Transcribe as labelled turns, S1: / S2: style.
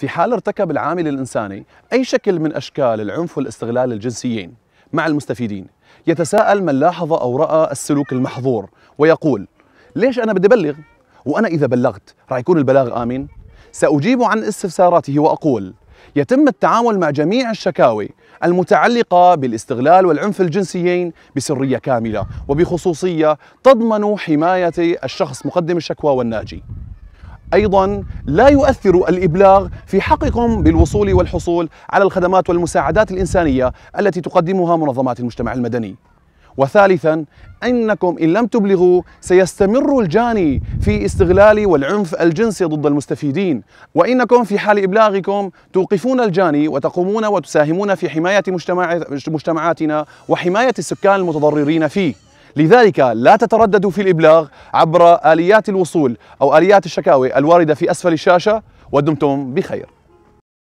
S1: في حال ارتكب العامل الإنساني أي شكل من أشكال العنف والاستغلال الجنسيين مع المستفيدين يتساءل من لاحظ أو رأى السلوك المحظور ويقول ليش أنا بدي بلغ؟ وأنا إذا بلغت رح يكون البلاغ آمن؟ سأجيب عن استفساراته وأقول يتم التعامل مع جميع الشكاوي المتعلقة بالاستغلال والعنف الجنسيين بسرية كاملة وبخصوصية تضمن حماية الشخص مقدم الشكوى والناجي ايضا لا يؤثر الابلاغ في حقكم بالوصول والحصول على الخدمات والمساعدات الانسانيه التي تقدمها منظمات المجتمع المدني. وثالثا انكم ان لم تبلغوا سيستمر الجاني في استغلال والعنف الجنسي ضد المستفيدين وانكم في حال ابلاغكم توقفون الجاني وتقومون وتساهمون في حمايه مجتمع مجتمعاتنا وحمايه السكان المتضررين فيه لذلك لا تترددوا في الإبلاغ عبر آليات الوصول أو آليات الشكاوي الواردة في أسفل الشاشة ودمتم بخير